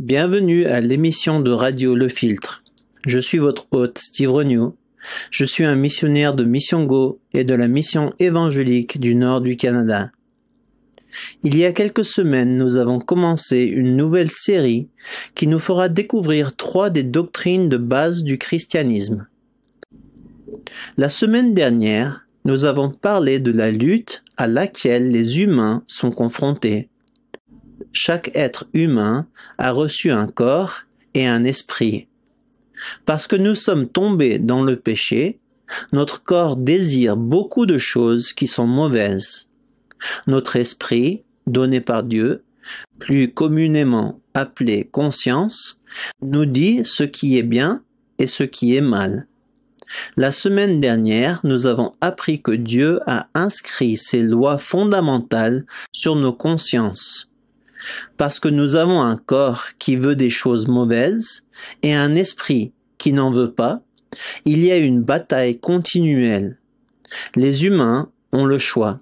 Bienvenue à l'émission de Radio Le Filtre. Je suis votre hôte Steve Renew. Je suis un missionnaire de Mission Go et de la mission évangélique du nord du Canada. Il y a quelques semaines, nous avons commencé une nouvelle série qui nous fera découvrir trois des doctrines de base du christianisme. La semaine dernière, nous avons parlé de la lutte à laquelle les humains sont confrontés chaque être humain a reçu un corps et un esprit. Parce que nous sommes tombés dans le péché, notre corps désire beaucoup de choses qui sont mauvaises. Notre esprit, donné par Dieu, plus communément appelé conscience, nous dit ce qui est bien et ce qui est mal. La semaine dernière, nous avons appris que Dieu a inscrit ses lois fondamentales sur nos consciences parce que nous avons un corps qui veut des choses mauvaises et un esprit qui n'en veut pas, il y a une bataille continuelle. Les humains ont le choix.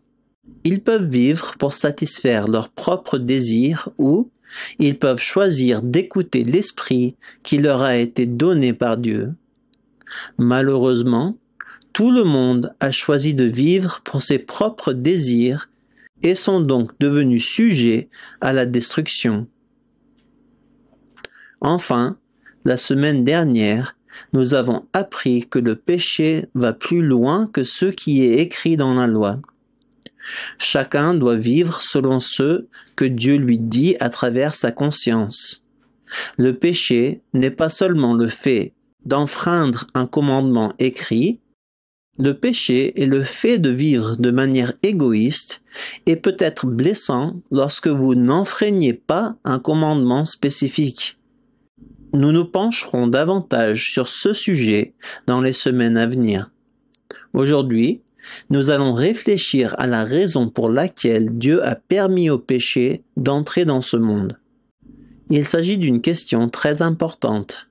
Ils peuvent vivre pour satisfaire leurs propres désirs ou ils peuvent choisir d'écouter l'esprit qui leur a été donné par Dieu. Malheureusement, tout le monde a choisi de vivre pour ses propres désirs et sont donc devenus sujets à la destruction. Enfin, la semaine dernière, nous avons appris que le péché va plus loin que ce qui est écrit dans la loi. Chacun doit vivre selon ce que Dieu lui dit à travers sa conscience. Le péché n'est pas seulement le fait d'enfreindre un commandement écrit, le péché est le fait de vivre de manière égoïste et peut être blessant lorsque vous n'enfreignez pas un commandement spécifique. Nous nous pencherons davantage sur ce sujet dans les semaines à venir. Aujourd'hui, nous allons réfléchir à la raison pour laquelle Dieu a permis au péché d'entrer dans ce monde. Il s'agit d'une question très importante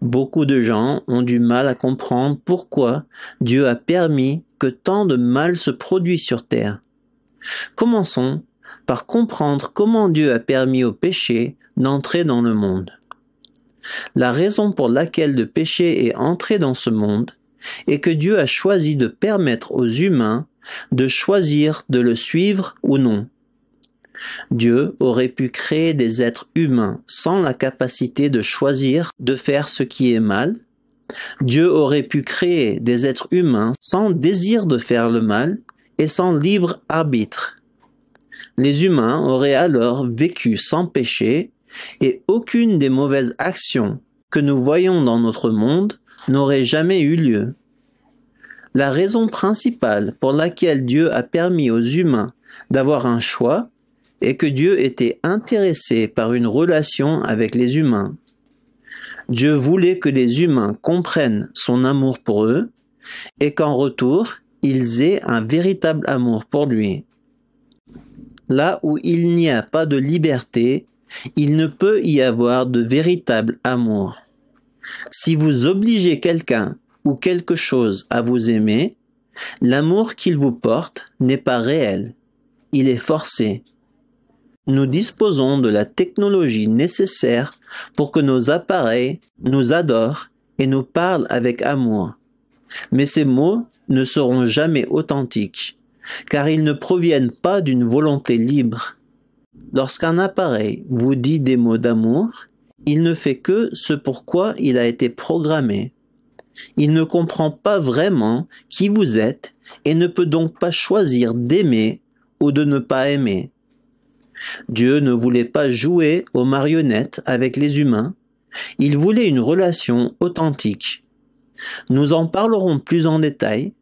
Beaucoup de gens ont du mal à comprendre pourquoi Dieu a permis que tant de mal se produise sur terre. Commençons par comprendre comment Dieu a permis au péché d'entrer dans le monde. La raison pour laquelle le péché est entré dans ce monde est que Dieu a choisi de permettre aux humains de choisir de le suivre ou non. Dieu aurait pu créer des êtres humains sans la capacité de choisir de faire ce qui est mal. Dieu aurait pu créer des êtres humains sans désir de faire le mal et sans libre arbitre. Les humains auraient alors vécu sans péché et aucune des mauvaises actions que nous voyons dans notre monde n'aurait jamais eu lieu. La raison principale pour laquelle Dieu a permis aux humains d'avoir un choix et que Dieu était intéressé par une relation avec les humains. Dieu voulait que les humains comprennent son amour pour eux et qu'en retour, ils aient un véritable amour pour lui. Là où il n'y a pas de liberté, il ne peut y avoir de véritable amour. Si vous obligez quelqu'un ou quelque chose à vous aimer, l'amour qu'il vous porte n'est pas réel, il est forcé, nous disposons de la technologie nécessaire pour que nos appareils nous adorent et nous parlent avec amour. Mais ces mots ne seront jamais authentiques, car ils ne proviennent pas d'une volonté libre. Lorsqu'un appareil vous dit des mots d'amour, il ne fait que ce pourquoi il a été programmé. Il ne comprend pas vraiment qui vous êtes et ne peut donc pas choisir d'aimer ou de ne pas aimer. Dieu ne voulait pas jouer aux marionnettes avec les humains, il voulait une relation authentique. Nous en parlerons plus en détail,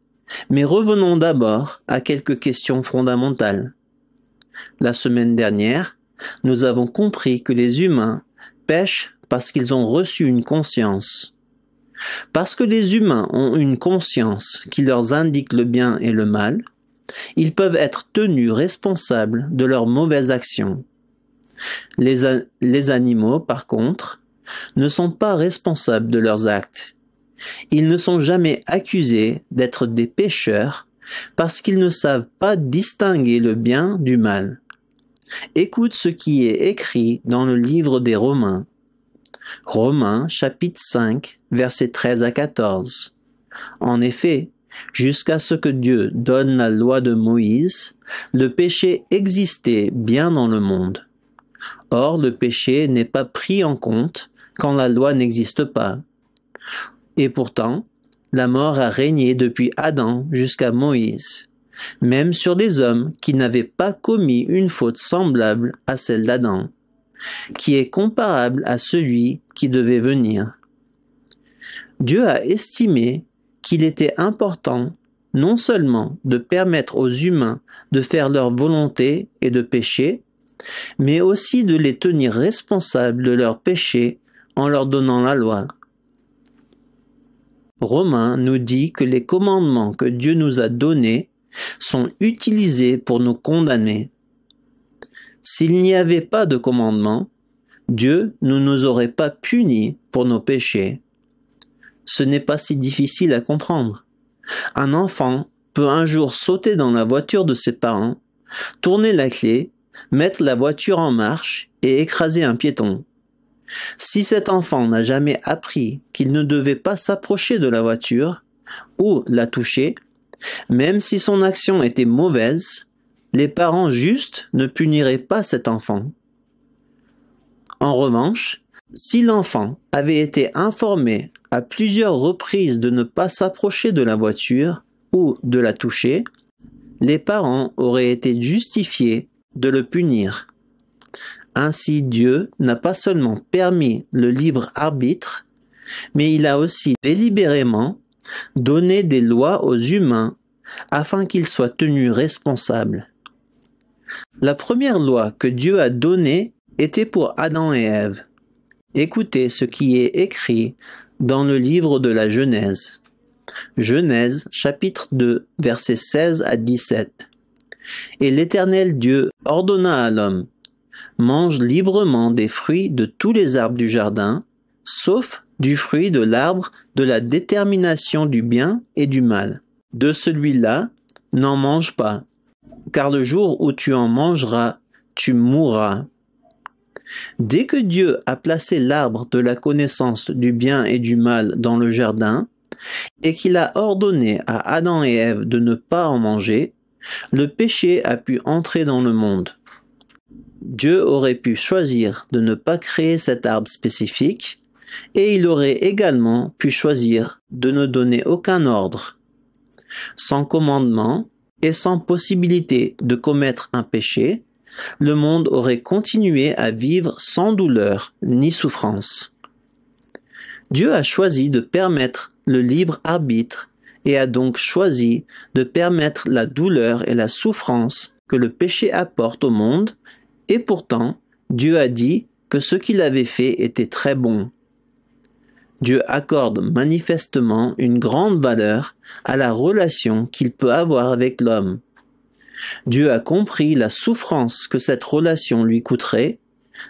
mais revenons d'abord à quelques questions fondamentales. La semaine dernière, nous avons compris que les humains pêchent parce qu'ils ont reçu une conscience. Parce que les humains ont une conscience qui leur indique le bien et le mal, ils peuvent être tenus responsables de leurs mauvaises actions. Les, animaux, par contre, ne sont pas responsables de leurs actes. Ils ne sont jamais accusés d'être des pécheurs parce qu'ils ne savent pas distinguer le bien du mal. Écoute ce qui est écrit dans le livre des Romains. Romains chapitre 5 versets 13 à 14. En effet, jusqu'à ce que Dieu donne la loi de Moïse, le péché existait bien dans le monde. Or, le péché n'est pas pris en compte quand la loi n'existe pas. Et pourtant, la mort a régné depuis Adam jusqu'à Moïse, même sur des hommes qui n'avaient pas commis une faute semblable à celle d'Adam, qui est comparable à celui qui devait venir. Dieu a estimé qu'il était important non seulement de permettre aux humains de faire leur volonté et de pécher, mais aussi de les tenir responsables de leurs péchés en leur donnant la loi. Romain nous dit que les commandements que Dieu nous a donnés sont utilisés pour nous condamner. S'il n'y avait pas de commandements, Dieu ne nous aurait pas punis pour nos péchés ce n'est pas si difficile à comprendre. Un enfant peut un jour sauter dans la voiture de ses parents, tourner la clé, mettre la voiture en marche et écraser un piéton. Si cet enfant n'a jamais appris qu'il ne devait pas s'approcher de la voiture ou la toucher, même si son action était mauvaise, les parents justes ne puniraient pas cet enfant. En revanche, si l'enfant avait été informé à plusieurs reprises de ne pas s'approcher de la voiture ou de la toucher, les parents auraient été justifiés de le punir. Ainsi Dieu n'a pas seulement permis le libre arbitre, mais il a aussi délibérément donné des lois aux humains afin qu'ils soient tenus responsables. La première loi que Dieu a donnée était pour Adam et Ève. Écoutez ce qui est écrit dans le livre de la Genèse. Genèse chapitre 2 versets 16 à 17. Et l'Éternel Dieu ordonna à l'homme, mange librement des fruits de tous les arbres du jardin, sauf du fruit de l'arbre de la détermination du bien et du mal. De celui-là, n'en mange pas, car le jour où tu en mangeras, tu mourras. Dès que Dieu a placé l'arbre de la connaissance du bien et du mal dans le jardin, et qu'il a ordonné à Adam et Ève de ne pas en manger, le péché a pu entrer dans le monde. Dieu aurait pu choisir de ne pas créer cet arbre spécifique, et il aurait également pu choisir de ne donner aucun ordre, sans commandement et sans possibilité de commettre un péché, le monde aurait continué à vivre sans douleur ni souffrance. Dieu a choisi de permettre le libre arbitre et a donc choisi de permettre la douleur et la souffrance que le péché apporte au monde, et pourtant Dieu a dit que ce qu'il avait fait était très bon. Dieu accorde manifestement une grande valeur à la relation qu'il peut avoir avec l'homme. Dieu a compris la souffrance que cette relation lui coûterait,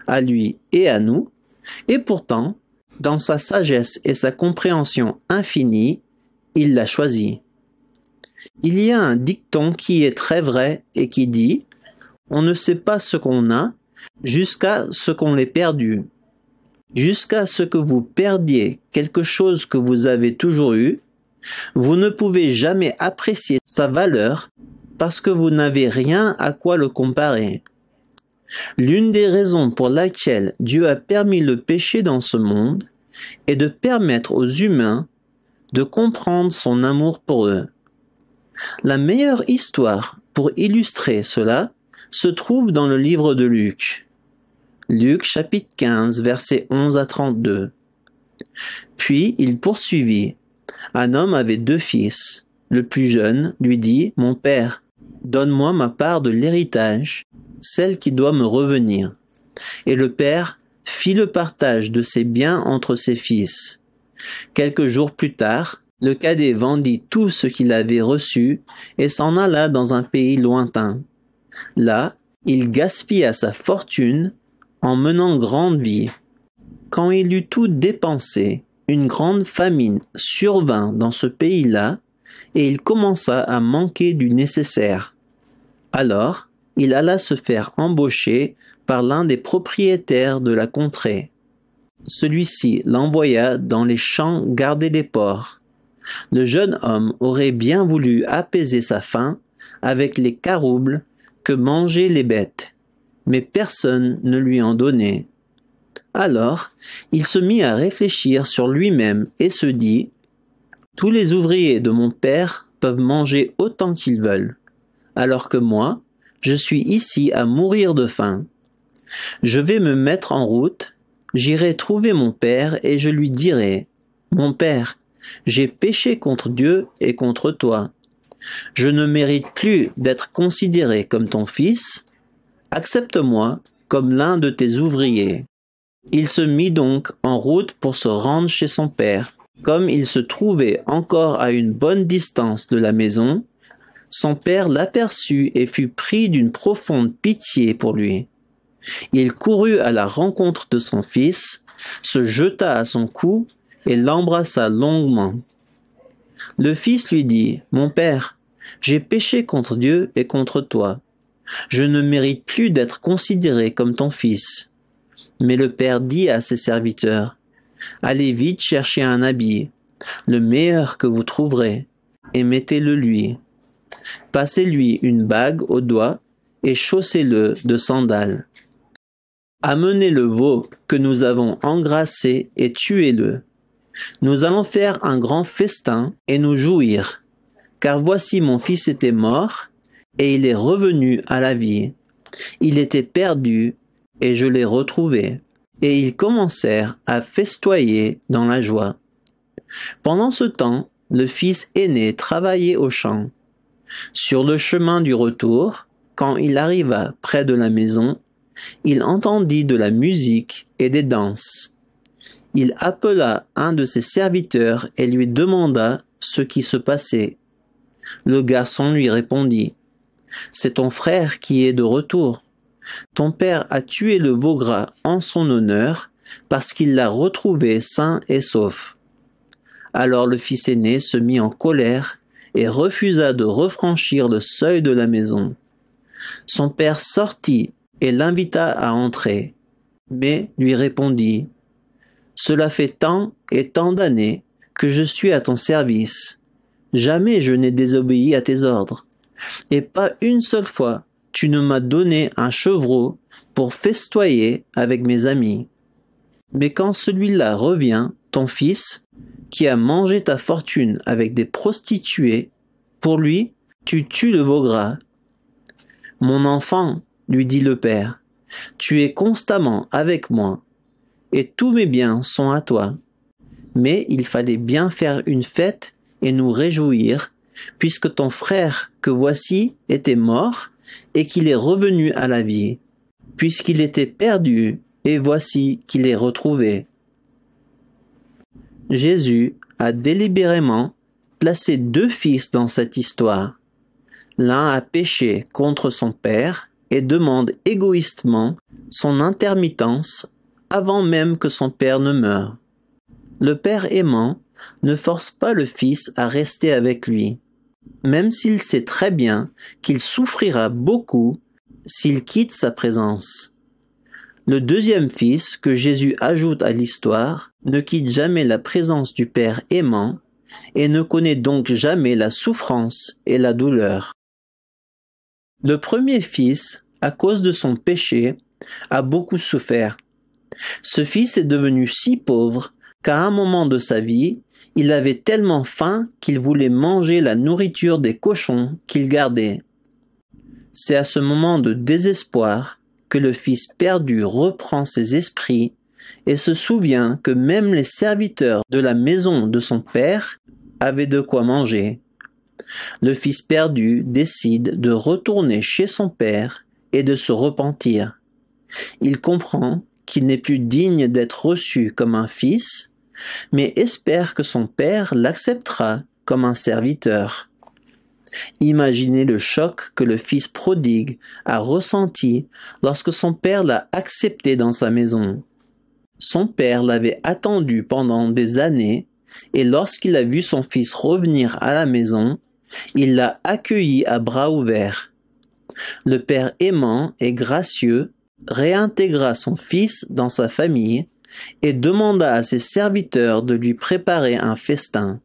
à lui et à nous, et pourtant, dans sa sagesse et sa compréhension infinie, il l'a choisi. Il y a un dicton qui est très vrai et qui dit On ne sait pas ce qu'on a jusqu'à ce qu'on l'ait perdu. Jusqu'à ce que vous perdiez quelque chose que vous avez toujours eu, vous ne pouvez jamais apprécier sa valeur parce que vous n'avez rien à quoi le comparer. L'une des raisons pour laquelle Dieu a permis le péché dans ce monde est de permettre aux humains de comprendre son amour pour eux. La meilleure histoire pour illustrer cela se trouve dans le livre de Luc. Luc chapitre 15 versets 11 à 32. Puis il poursuivit. Un homme avait deux fils. Le plus jeune lui dit, Mon père, Donne-moi ma part de l'héritage, celle qui doit me revenir. Et le père fit le partage de ses biens entre ses fils. Quelques jours plus tard, le cadet vendit tout ce qu'il avait reçu et s'en alla dans un pays lointain. Là, il gaspilla sa fortune en menant grande vie. Quand il eut tout dépensé, une grande famine survint dans ce pays-là et il commença à manquer du nécessaire. Alors, il alla se faire embaucher par l'un des propriétaires de la contrée. Celui-ci l'envoya dans les champs garder des porcs. Le jeune homme aurait bien voulu apaiser sa faim avec les caroubles que mangeaient les bêtes, mais personne ne lui en donnait. Alors, il se mit à réfléchir sur lui-même et se dit Tous les ouvriers de mon père peuvent manger autant qu'ils veulent alors que moi, je suis ici à mourir de faim. Je vais me mettre en route, j'irai trouver mon père et je lui dirai, Mon père, j'ai péché contre Dieu et contre toi. Je ne mérite plus d'être considéré comme ton fils. Accepte-moi comme l'un de tes ouvriers. Il se mit donc en route pour se rendre chez son père. Comme il se trouvait encore à une bonne distance de la maison, son père l'aperçut et fut pris d'une profonde pitié pour lui. Il courut à la rencontre de son fils, se jeta à son cou et l'embrassa longuement. Le fils lui dit, Mon père, j'ai péché contre Dieu et contre toi. Je ne mérite plus d'être considéré comme ton fils. Mais le père dit à ses serviteurs, Allez vite chercher un habit, le meilleur que vous trouverez, et mettez-le lui passez-lui une bague au doigt et chaussez-le de sandales. Amenez le veau que nous avons engrassé et tuez-le. Nous allons faire un grand festin et nous jouir, car voici mon fils était mort, et il est revenu à la vie. Il était perdu, et je l'ai retrouvé. Et ils commencèrent à festoyer dans la joie. Pendant ce temps, le fils aîné travaillait au champ. Sur le chemin du retour, quand il arriva près de la maison, il entendit de la musique et des danses. Il appela un de ses serviteurs et lui demanda ce qui se passait. Le garçon lui répondit C'est ton frère qui est de retour. Ton père a tué le veau en son honneur parce qu'il l'a retrouvé sain et sauf. Alors le fils aîné se mit en colère et refusa de refranchir le seuil de la maison. Son père sortit et l'invita à entrer, mais lui répondit Cela fait tant et tant d'années que je suis à ton service. Jamais je n'ai désobéi à tes ordres, et pas une seule fois tu ne m'as donné un chevreau pour festoyer avec mes amis. Mais quand celui-là revient, ton fils, qui a mangé ta fortune avec des prostituées, pour lui, tu tues le veau gras. Mon enfant, lui dit le Père, tu es constamment avec moi, et tous mes biens sont à toi. Mais il fallait bien faire une fête et nous réjouir, puisque ton frère que voici était mort, et qu'il est revenu à la vie, puisqu'il était perdu, et voici qu'il est retrouvé. Jésus a délibérément placé deux fils dans cette histoire. L'un a péché contre son père et demande égoïstement son intermittence avant même que son père ne meure. Le père aimant ne force pas le fils à rester avec lui, même s'il sait très bien qu'il souffrira beaucoup s'il quitte sa présence. Le deuxième fils que Jésus ajoute à l'histoire ne quitte jamais la présence du Père aimant et ne connaît donc jamais la souffrance et la douleur. Le premier fils, à cause de son péché, a beaucoup souffert. Ce fils est devenu si pauvre qu'à un moment de sa vie, il avait tellement faim qu'il voulait manger la nourriture des cochons qu'il gardait. C'est à ce moment de désespoir que le fils perdu reprend ses esprits et se souvient que même les serviteurs de la maison de son père avaient de quoi manger. Le fils perdu décide de retourner chez son père et de se repentir. Il comprend qu'il n'est plus digne d'être reçu comme un fils, mais espère que son père l'acceptera comme un serviteur. Imaginez le choc que le fils prodigue a ressenti lorsque son père l'a accepté dans sa maison. Son père l'avait attendu pendant des années, et lorsqu'il a vu son fils revenir à la maison, il l'a accueilli à bras ouverts. Le père aimant et gracieux réintégra son fils dans sa famille et demanda à ses serviteurs de lui préparer un festin.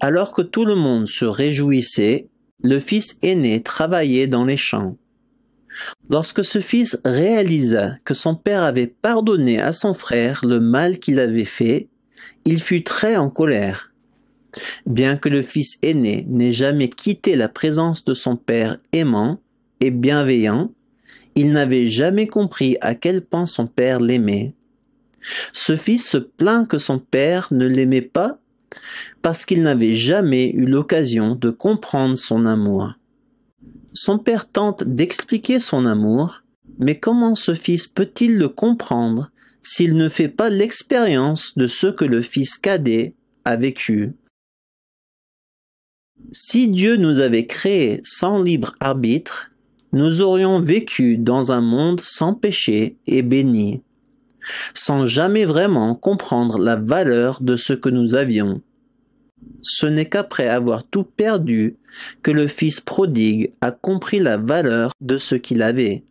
Alors que tout le monde se réjouissait, le fils aîné travaillait dans les champs. Lorsque ce fils réalisa que son père avait pardonné à son frère le mal qu'il avait fait, il fut très en colère. Bien que le fils aîné n'ait jamais quitté la présence de son père aimant et bienveillant, il n'avait jamais compris à quel point son père l'aimait. Ce fils se plaint que son père ne l'aimait pas parce qu'il n'avait jamais eu l'occasion de comprendre son amour. Son père tente d'expliquer son amour, mais comment ce fils peut-il le comprendre s'il ne fait pas l'expérience de ce que le fils cadet a vécu Si Dieu nous avait créés sans libre arbitre, nous aurions vécu dans un monde sans péché et béni, sans jamais vraiment comprendre la valeur de ce que nous avions. Ce n'est qu'après avoir tout perdu que le fils prodigue a compris la valeur de ce qu'il avait.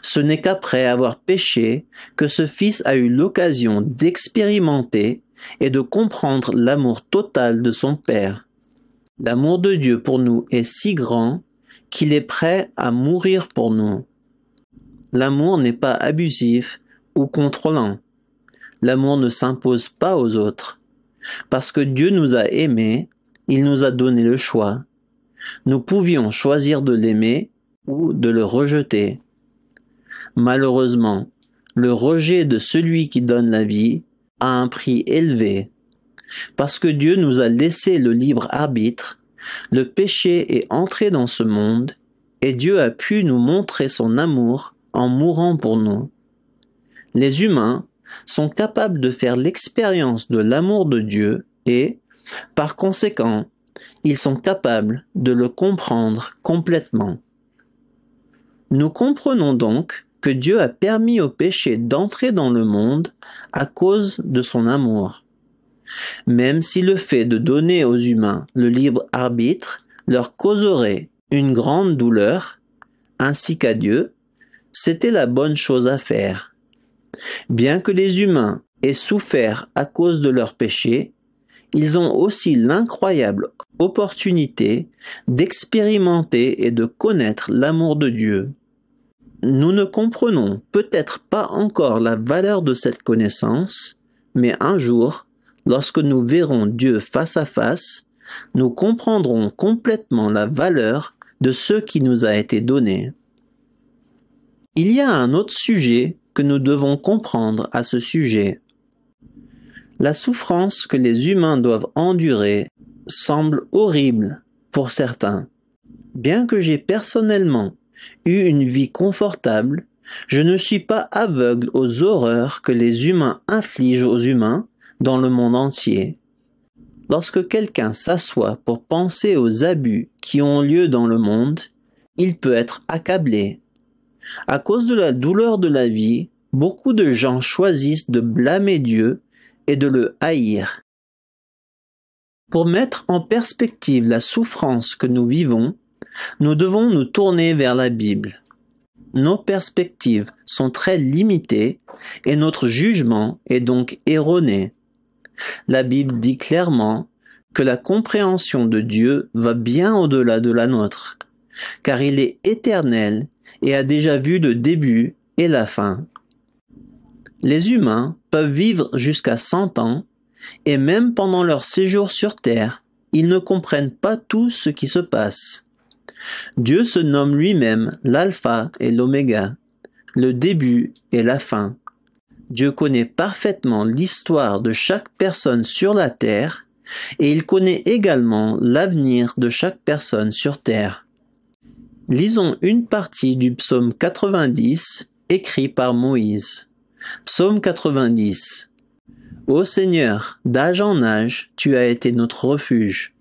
Ce n'est qu'après avoir péché que ce fils a eu l'occasion d'expérimenter et de comprendre l'amour total de son Père. L'amour de Dieu pour nous est si grand qu'il est prêt à mourir pour nous. L'amour n'est pas abusif ou contrôlant. L'amour ne s'impose pas aux autres. Parce que Dieu nous a aimés, il nous a donné le choix. Nous pouvions choisir de l'aimer ou de le rejeter. Malheureusement, le rejet de celui qui donne la vie a un prix élevé. Parce que Dieu nous a laissé le libre arbitre, le péché est entré dans ce monde et Dieu a pu nous montrer son amour en mourant pour nous. Les humains sont capables de faire l'expérience de l'amour de Dieu et, par conséquent, ils sont capables de le comprendre complètement. Nous comprenons donc que Dieu a permis au péché d'entrer dans le monde à cause de son amour. Même si le fait de donner aux humains le libre arbitre leur causerait une grande douleur, ainsi qu'à Dieu, c'était la bonne chose à faire Bien que les humains aient souffert à cause de leurs péchés, ils ont aussi l'incroyable opportunité d'expérimenter et de connaître l'amour de Dieu. Nous ne comprenons peut-être pas encore la valeur de cette connaissance, mais un jour, lorsque nous verrons Dieu face à face, nous comprendrons complètement la valeur de ce qui nous a été donné. Il y a un autre sujet que nous devons comprendre à ce sujet. La souffrance que les humains doivent endurer semble horrible pour certains. Bien que j'ai personnellement eu une vie confortable, je ne suis pas aveugle aux horreurs que les humains infligent aux humains dans le monde entier. Lorsque quelqu'un s'assoit pour penser aux abus qui ont lieu dans le monde, il peut être accablé. À cause de la douleur de la vie, beaucoup de gens choisissent de blâmer Dieu et de le haïr. Pour mettre en perspective la souffrance que nous vivons, nous devons nous tourner vers la Bible. Nos perspectives sont très limitées et notre jugement est donc erroné. La Bible dit clairement que la compréhension de Dieu va bien au-delà de la nôtre, car il est éternel et a déjà vu le début et la fin. Les humains peuvent vivre jusqu'à 100 ans et même pendant leur séjour sur Terre, ils ne comprennent pas tout ce qui se passe. Dieu se nomme lui-même l'alpha et l'oméga, le début et la fin. Dieu connaît parfaitement l'histoire de chaque personne sur la terre et il connaît également l'avenir de chaque personne sur terre. Lisons une partie du psaume 90 écrit par Moïse. Psaume 90. Ô Seigneur, d'âge en âge, tu as été notre refuge.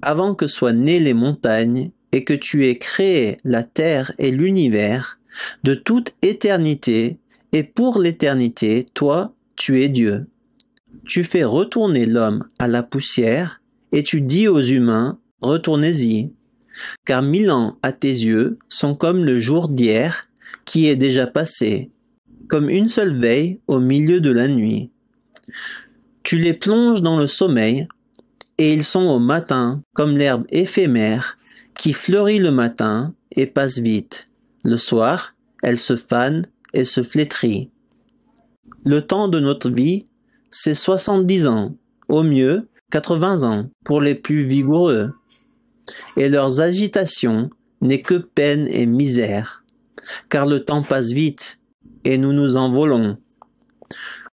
Avant que soient nées les montagnes et que tu aies créé la terre et l'univers, de toute éternité et pour l'éternité, toi, tu es Dieu. Tu fais retourner l'homme à la poussière et tu dis aux humains, retournez-y car mille ans à tes yeux sont comme le jour d'hier qui est déjà passé, comme une seule veille au milieu de la nuit. Tu les plonges dans le sommeil, et ils sont au matin comme l'herbe éphémère qui fleurit le matin et passe vite. Le soir, elle se fane et se flétrit. Le temps de notre vie, c'est soixante-dix ans, au mieux quatre-vingts ans pour les plus vigoureux et leurs agitations n'est que peine et misère, car le temps passe vite et nous nous envolons.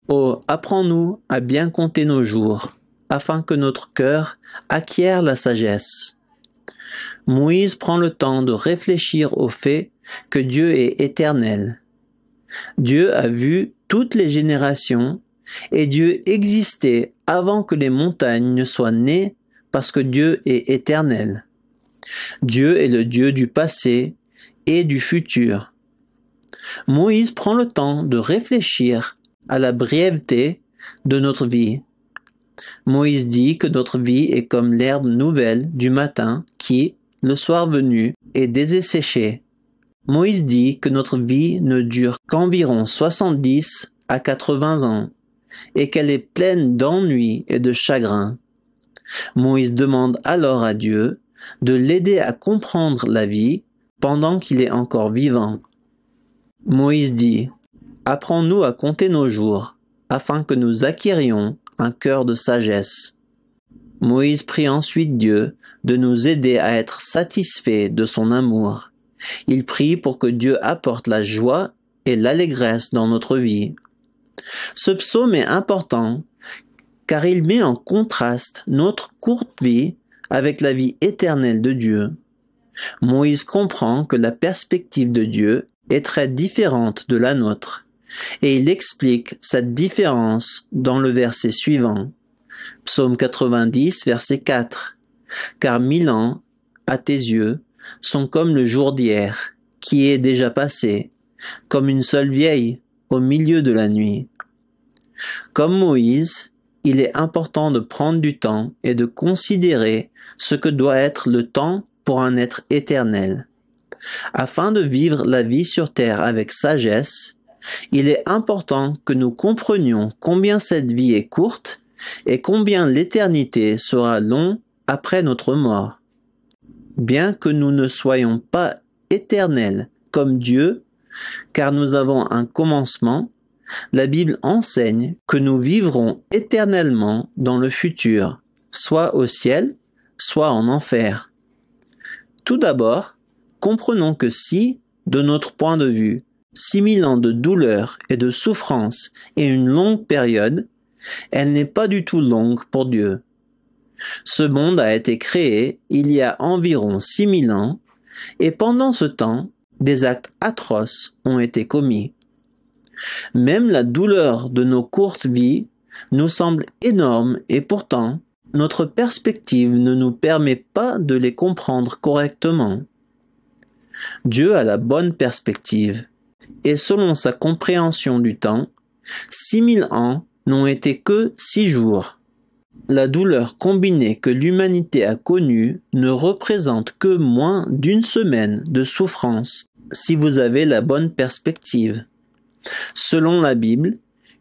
Oh, apprends-nous à bien compter nos jours, afin que notre cœur acquiert la sagesse. Moïse prend le temps de réfléchir au fait que Dieu est éternel. Dieu a vu toutes les générations et Dieu existait avant que les montagnes ne soient nées parce que Dieu est éternel. Dieu est le Dieu du passé et du futur. Moïse prend le temps de réfléchir à la brièveté de notre vie. Moïse dit que notre vie est comme l'herbe nouvelle du matin qui, le soir venu, est désesséchée. Moïse dit que notre vie ne dure qu'environ 70 à 80 ans et qu'elle est pleine d'ennuis et de chagrin. Moïse demande alors à Dieu de l'aider à comprendre la vie pendant qu'il est encore vivant. Moïse dit, Apprends-nous à compter nos jours, afin que nous acquérions un cœur de sagesse. Moïse prie ensuite Dieu de nous aider à être satisfaits de son amour. Il prie pour que Dieu apporte la joie et l'allégresse dans notre vie. Ce psaume est important car il met en contraste notre courte vie avec la vie éternelle de Dieu, Moïse comprend que la perspective de Dieu est très différente de la nôtre, et il explique cette différence dans le verset suivant. Psaume 90, verset 4. Car mille ans, à tes yeux, sont comme le jour d'hier, qui est déjà passé, comme une seule vieille, au milieu de la nuit. Comme Moïse, il est important de prendre du temps et de considérer ce que doit être le temps pour un être éternel. Afin de vivre la vie sur terre avec sagesse, il est important que nous comprenions combien cette vie est courte et combien l'éternité sera longue après notre mort. Bien que nous ne soyons pas éternels comme Dieu, car nous avons un commencement, la Bible enseigne que nous vivrons éternellement dans le futur, soit au ciel, soit en enfer. Tout d'abord, comprenons que si, de notre point de vue, mille ans de douleur et de souffrance est une longue période, elle n'est pas du tout longue pour Dieu. Ce monde a été créé il y a environ mille ans, et pendant ce temps, des actes atroces ont été commis. Même la douleur de nos courtes vies nous semble énorme et pourtant notre perspective ne nous permet pas de les comprendre correctement. Dieu a la bonne perspective et selon sa compréhension du temps, six mille ans n'ont été que six jours. La douleur combinée que l'humanité a connue ne représente que moins d'une semaine de souffrance si vous avez la bonne perspective. Selon la Bible,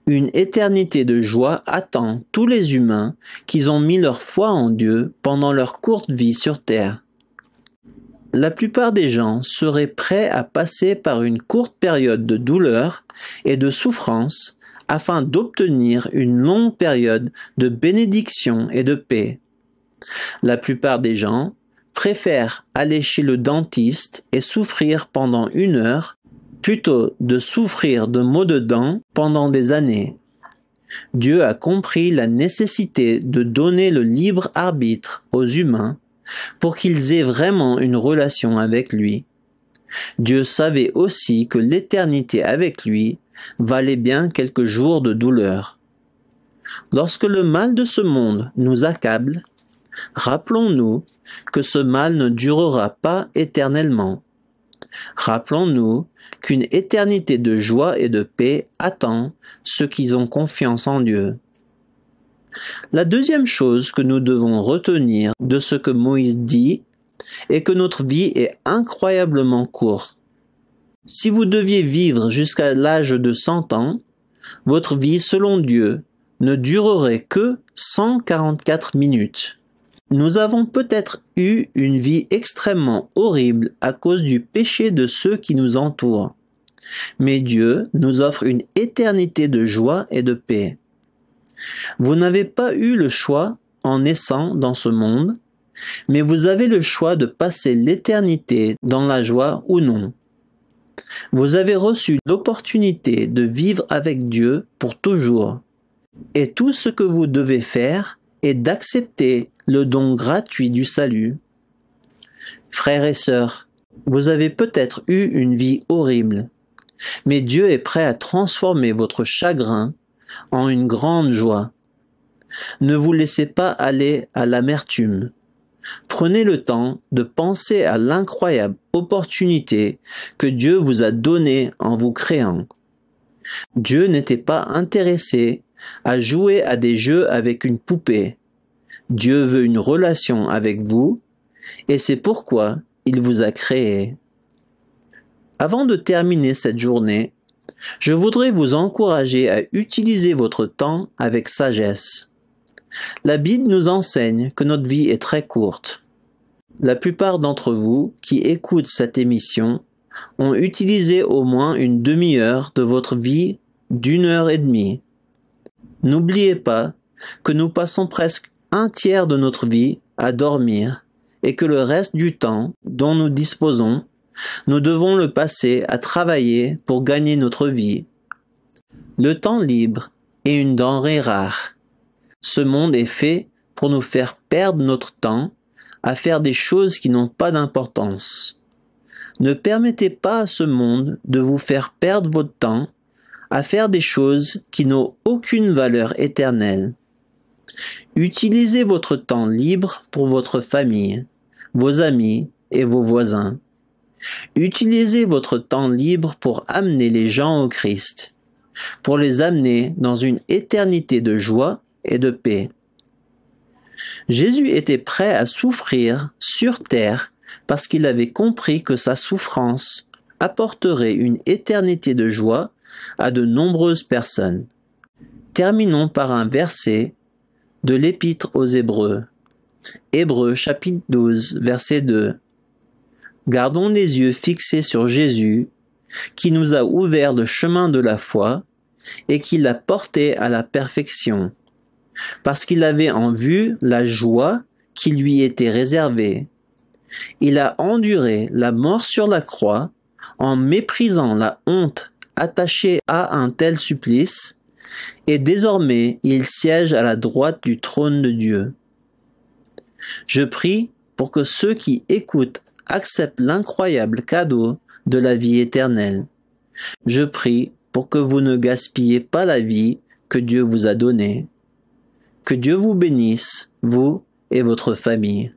une éternité de joie attend tous les humains qui ont mis leur foi en Dieu pendant leur courte vie sur Terre. La plupart des gens seraient prêts à passer par une courte période de douleur et de souffrance afin d'obtenir une longue période de bénédiction et de paix. La plupart des gens préfèrent aller chez le dentiste et souffrir pendant une heure plutôt de souffrir de maux de dents pendant des années. Dieu a compris la nécessité de donner le libre arbitre aux humains pour qu'ils aient vraiment une relation avec lui. Dieu savait aussi que l'éternité avec lui valait bien quelques jours de douleur. Lorsque le mal de ce monde nous accable, rappelons-nous que ce mal ne durera pas éternellement Rappelons-nous qu'une éternité de joie et de paix attend ceux qui ont confiance en Dieu. La deuxième chose que nous devons retenir de ce que Moïse dit est que notre vie est incroyablement courte. Si vous deviez vivre jusqu'à l'âge de 100 ans, votre vie selon Dieu ne durerait que 144 minutes. Nous avons peut-être eu une vie extrêmement horrible à cause du péché de ceux qui nous entourent. Mais Dieu nous offre une éternité de joie et de paix. Vous n'avez pas eu le choix en naissant dans ce monde, mais vous avez le choix de passer l'éternité dans la joie ou non. Vous avez reçu l'opportunité de vivre avec Dieu pour toujours. Et tout ce que vous devez faire est d'accepter le don gratuit du salut. Frères et sœurs, vous avez peut-être eu une vie horrible, mais Dieu est prêt à transformer votre chagrin en une grande joie. Ne vous laissez pas aller à l'amertume. Prenez le temps de penser à l'incroyable opportunité que Dieu vous a donnée en vous créant. Dieu n'était pas intéressé à jouer à des jeux avec une poupée. Dieu veut une relation avec vous et c'est pourquoi il vous a créé. Avant de terminer cette journée, je voudrais vous encourager à utiliser votre temps avec sagesse. La Bible nous enseigne que notre vie est très courte. La plupart d'entre vous qui écoutent cette émission ont utilisé au moins une demi-heure de votre vie d'une heure et demie. N'oubliez pas que nous passons presque un tiers de notre vie à dormir et que le reste du temps dont nous disposons, nous devons le passer à travailler pour gagner notre vie. Le temps libre est une denrée rare. Ce monde est fait pour nous faire perdre notre temps à faire des choses qui n'ont pas d'importance. Ne permettez pas à ce monde de vous faire perdre votre temps à faire des choses qui n'ont aucune valeur éternelle utilisez votre temps libre pour votre famille, vos amis et vos voisins. Utilisez votre temps libre pour amener les gens au Christ, pour les amener dans une éternité de joie et de paix. Jésus était prêt à souffrir sur terre parce qu'il avait compris que sa souffrance apporterait une éternité de joie à de nombreuses personnes. Terminons par un verset de l'Épître aux Hébreux. Hébreux chapitre 12, verset 2. Gardons les yeux fixés sur Jésus, qui nous a ouvert le chemin de la foi et qui l'a porté à la perfection, parce qu'il avait en vue la joie qui lui était réservée. Il a enduré la mort sur la croix en méprisant la honte attachée à un tel supplice et désormais il siège à la droite du trône de Dieu. Je prie pour que ceux qui écoutent acceptent l'incroyable cadeau de la vie éternelle. Je prie pour que vous ne gaspillez pas la vie que Dieu vous a donnée. Que Dieu vous bénisse, vous et votre famille.